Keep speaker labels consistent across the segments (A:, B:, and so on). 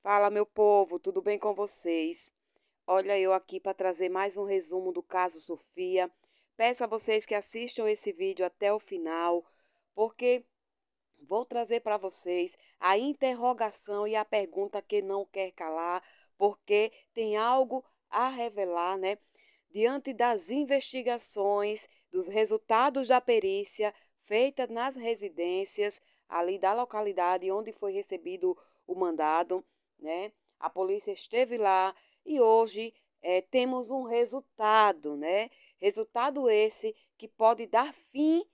A: Fala, meu povo, tudo bem com vocês? Olha eu aqui para trazer mais um resumo do caso Sofia. Peço a vocês que assistam esse vídeo até o final, porque vou trazer para vocês a interrogação e a pergunta que não quer calar, porque tem algo a revelar, né? Diante das investigações, dos resultados da perícia feita nas residências ali da localidade onde foi recebido o mandado, né? A polícia esteve lá e hoje é, temos um resultado, né? Resultado esse que pode dar fim,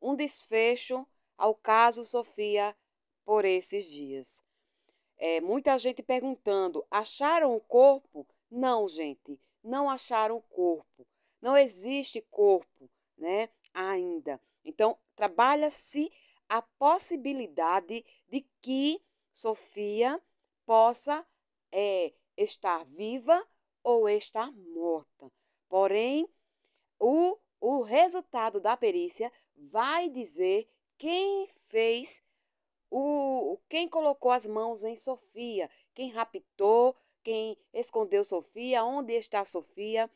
A: um desfecho ao caso Sofia por esses dias. É, muita gente perguntando: acharam o corpo? Não, gente, não acharam o corpo. Não existe corpo, né? Ainda. Então, trabalha-se a possibilidade de que Sofia possa é, estar viva ou estar morta. Porém, o, o resultado da perícia vai dizer quem fez o quem colocou as mãos em Sofia, quem raptou, quem escondeu Sofia, onde está Sofia,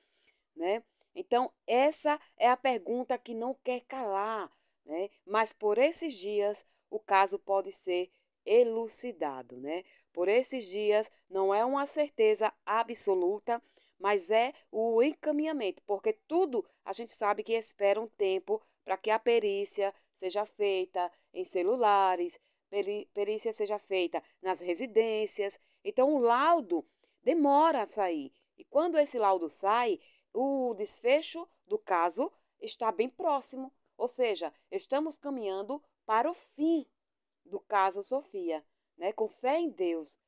A: né? Então, essa é a pergunta que não quer calar, né? Mas por esses dias o caso pode ser elucidado, né? por esses dias não é uma certeza absoluta, mas é o encaminhamento, porque tudo a gente sabe que espera um tempo para que a perícia seja feita em celulares, perícia seja feita nas residências. Então, o laudo demora a sair. E quando esse laudo sai, o desfecho do caso está bem próximo. Ou seja, estamos caminhando para o fim do caso Sofia né? Com fé em Deus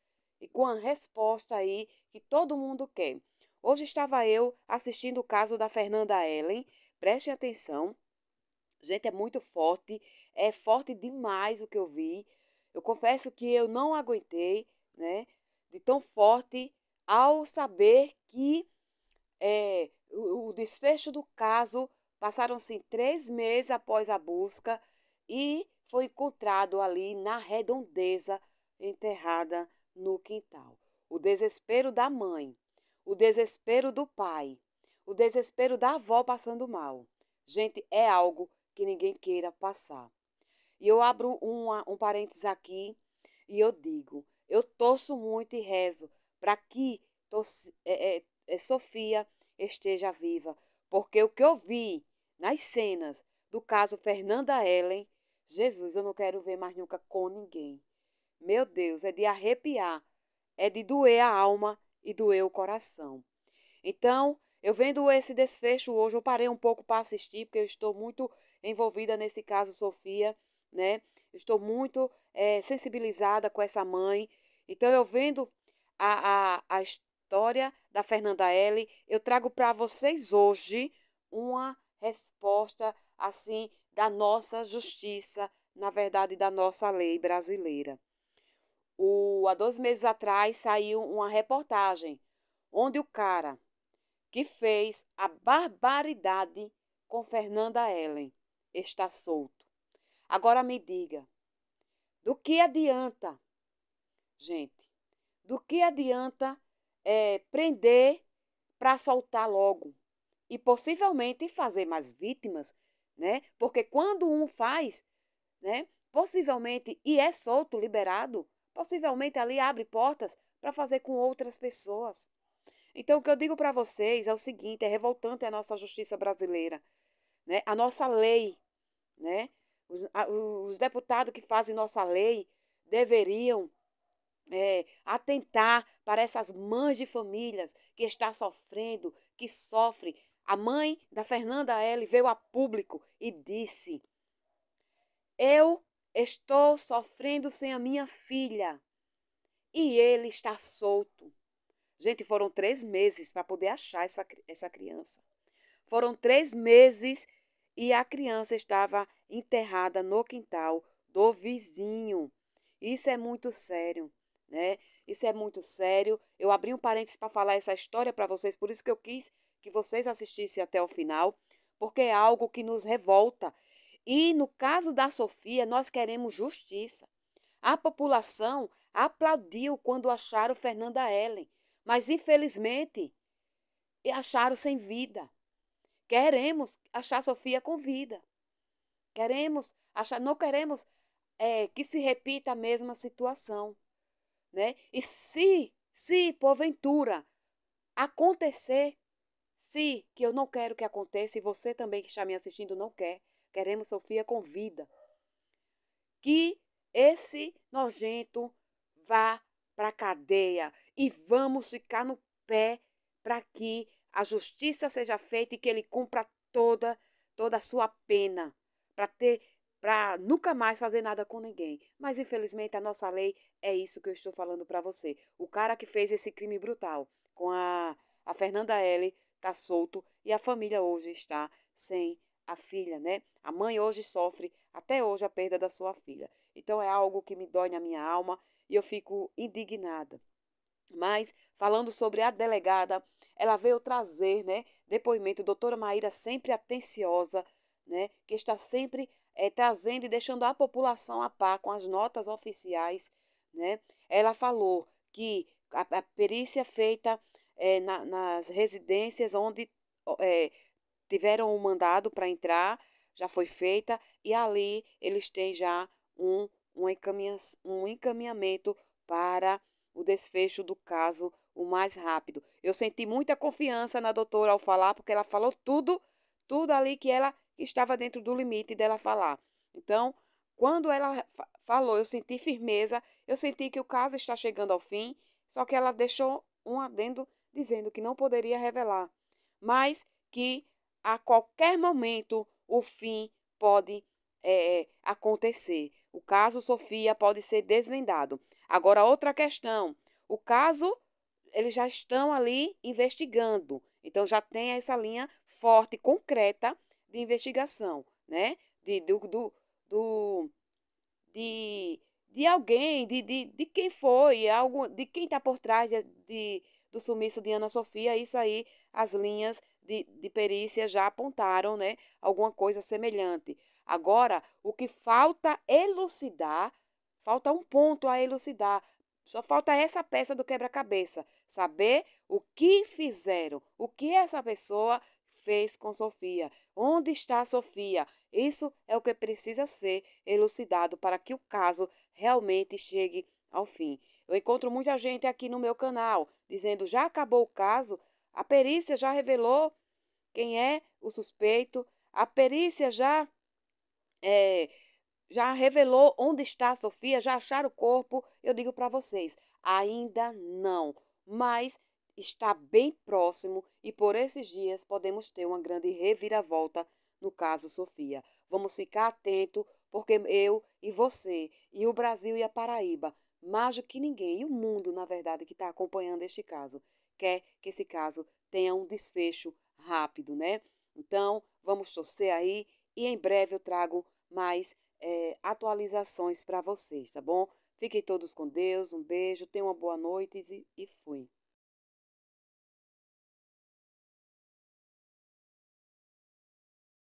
A: e com a resposta aí que todo mundo quer. Hoje estava eu assistindo o caso da Fernanda Ellen. Prestem atenção. Gente, é muito forte, é forte demais o que eu vi. Eu confesso que eu não aguentei, né? De tão forte ao saber que é, o, o desfecho do caso passaram-se assim, três meses após a busca e foi encontrado ali na redondeza enterrada no quintal. O desespero da mãe, o desespero do pai, o desespero da avó passando mal. Gente, é algo que ninguém queira passar. E eu abro uma, um parênteses aqui e eu digo: eu torço muito e rezo para que torce, é, é, é, Sofia esteja viva, porque o que eu vi nas cenas do caso Fernanda Ellen, Jesus, eu não quero ver mais nunca com ninguém. Meu Deus, é de arrepiar, é de doer a alma e doer o coração. Então, eu vendo esse desfecho hoje, eu parei um pouco para assistir, porque eu estou muito envolvida nesse caso, Sofia, né? Estou muito é, sensibilizada com essa mãe. Então, eu vendo a, a, a história da Fernanda L., eu trago para vocês hoje uma resposta, assim, da nossa justiça, na verdade, da nossa lei brasileira o, há dois meses atrás saiu uma reportagem onde o cara que fez a barbaridade com Fernanda Ellen está solto. Agora me diga, do que adianta, gente, do que adianta é, prender para soltar logo e possivelmente fazer mais vítimas, né? Porque quando um faz, né? Possivelmente e é solto, liberado, Possivelmente ali abre portas para fazer com outras pessoas. Então, o que eu digo para vocês é o seguinte: é revoltante a nossa justiça brasileira, né? a nossa lei. Né? Os, a, os deputados que fazem nossa lei deveriam é, atentar para essas mães de famílias que estão sofrendo, que sofrem. A mãe da Fernanda L veio a público e disse: Eu Estou sofrendo sem a minha filha. E ele está solto. Gente, foram três meses para poder achar essa, essa criança. Foram três meses e a criança estava enterrada no quintal do vizinho. Isso é muito sério, né? Isso é muito sério. Eu abri um parênteses para falar essa história para vocês, por isso que eu quis que vocês assistissem até o final, porque é algo que nos revolta e no caso da Sofia, nós queremos justiça. A população aplaudiu quando acharam Fernanda Ellen, mas infelizmente acharam sem vida. Queremos achar Sofia com vida. Queremos achar, não queremos é, que se repita a mesma situação, né? E se, se porventura acontecer, se que eu não quero que aconteça e você também que está me assistindo não quer, Queremos Sofia com vida. Que esse nojento vá para a cadeia e vamos ficar no pé para que a justiça seja feita e que ele cumpra toda toda a sua pena para ter para nunca mais fazer nada com ninguém. Mas infelizmente a nossa lei é isso que eu estou falando para você. O cara que fez esse crime brutal com a a Fernanda L está solto e a família hoje está sem a filha, né? A mãe hoje sofre até hoje a perda da sua filha. Então é algo que me dói na minha alma e eu fico indignada. Mas falando sobre a delegada, ela veio trazer, né, depoimento doutora Maíra sempre atenciosa, né, que está sempre é, trazendo e deixando a população a par com as notas oficiais, né? Ela falou que a, a perícia é feita é, na, nas residências onde é, tiveram um mandado para entrar, já foi feita, e ali eles têm já um, um, encaminha, um encaminhamento para o desfecho do caso o mais rápido. Eu senti muita confiança na doutora ao falar, porque ela falou tudo, tudo ali que ela estava dentro do limite dela falar. Então, quando ela falou, eu senti firmeza, eu senti que o caso está chegando ao fim, só que ela deixou um adendo dizendo que não poderia revelar, mas que a qualquer momento o fim pode é, acontecer. O caso Sofia pode ser desvendado. Agora, outra questão: o caso eles já estão ali investigando, então já tem essa linha forte, concreta de investigação, né? De, do, do, do de, de alguém, de, de, de quem foi, é algo, de quem está por trás de, de, do sumiço de Ana Sofia, isso aí, as linhas de, de perícia já apontaram né, alguma coisa semelhante. Agora, o que falta elucidar, falta um ponto a elucidar. Só falta essa peça do quebra-cabeça. Saber o que fizeram, o que essa pessoa fez com Sofia. Onde está Sofia? Isso é o que precisa ser elucidado para que o caso realmente chegue ao fim. Eu encontro muita gente aqui no meu canal dizendo já acabou o caso, a perícia já revelou quem é o suspeito, a perícia já é, já revelou onde está a Sofia, já acharam o corpo. Eu digo para vocês, ainda não, mas está bem próximo e por esses dias podemos ter uma grande reviravolta no caso Sofia. Vamos ficar atento porque eu e você e o Brasil e a Paraíba, mais do que ninguém e o mundo, na verdade, que está acompanhando este caso, quer que esse caso tenha um desfecho rápido, né? Então, vamos torcer aí e em breve eu trago mais é, atualizações para vocês, tá bom? Fiquem todos com Deus, um beijo, tenham uma boa noite e, e fui.